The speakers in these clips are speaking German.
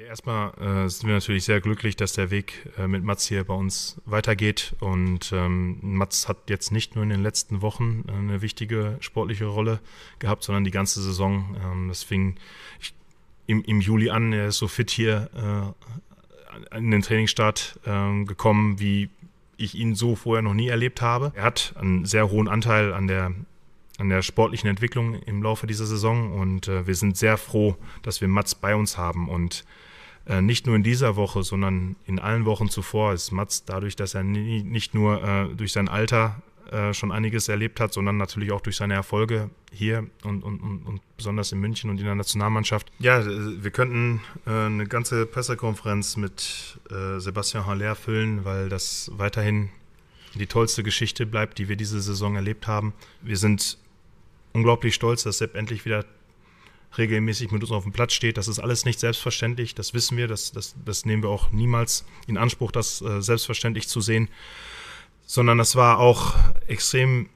Ja, erstmal äh, sind wir natürlich sehr glücklich, dass der Weg äh, mit Mats hier bei uns weitergeht. Und ähm, Mats hat jetzt nicht nur in den letzten Wochen äh, eine wichtige sportliche Rolle gehabt, sondern die ganze Saison. Ähm, das fing ich, im, im, Juli an. Er ist so fit hier in äh, den Trainingsstart ähm, gekommen, wie ich ihn so vorher noch nie erlebt habe. Er hat einen sehr hohen Anteil an der an der sportlichen Entwicklung im Laufe dieser Saison und äh, wir sind sehr froh, dass wir Mats bei uns haben und äh, nicht nur in dieser Woche, sondern in allen Wochen zuvor ist Mats dadurch, dass er nicht nur äh, durch sein Alter äh, schon einiges erlebt hat, sondern natürlich auch durch seine Erfolge hier und, und, und, besonders in München und in der Nationalmannschaft. Ja, äh, wir könnten eine ganze Pressekonferenz mit Sebastian Haller füllen, weil das weiterhin die tollste Geschichte bleibt, die wir diese Saison erlebt haben. Wir sind unglaublich stolz, dass Sepp endlich wieder regelmäßig mit uns auf dem Platz steht. Das ist alles nicht selbstverständlich, das wissen wir, das, das, das nehmen wir auch niemals in Anspruch, das äh, selbstverständlich zu sehen, sondern das war auch extrem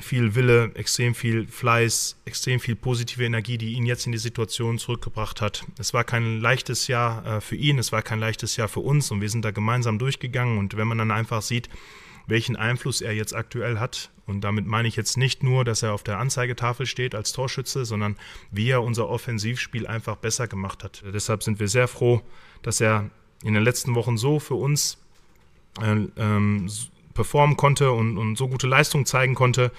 viel Wille, extrem viel Fleiß, extrem viel positive Energie, die ihn jetzt in die Situation zurückgebracht hat. Es war kein leichtes Jahr äh, für ihn, es war kein leichtes Jahr für uns und wir sind da gemeinsam durchgegangen und wenn man dann einfach sieht, welchen Einfluss er jetzt aktuell hat. Und damit meine ich jetzt nicht nur, dass er auf der Anzeigetafel steht als Torschütze, sondern wie er unser Offensivspiel einfach besser gemacht hat. Deshalb sind wir sehr froh, dass er in den letzten Wochen so für uns äh, ähm, performen konnte und, und so gute Leistung zeigen konnte.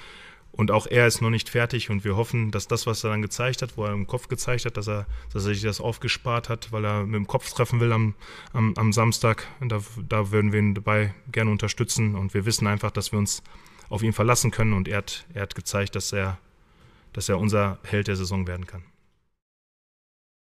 Und auch er ist noch nicht fertig und wir hoffen, dass das, was er dann gezeigt hat, wo er im Kopf gezeigt hat, dass er, dass er sich das aufgespart hat, weil er mit dem Kopf treffen will am, am, am Samstag. Und da, da würden wir ihn dabei gerne unterstützen und wir wissen einfach, dass wir uns auf ihn verlassen können und er hat, er hat gezeigt, dass er, dass er unser Held der Saison werden kann.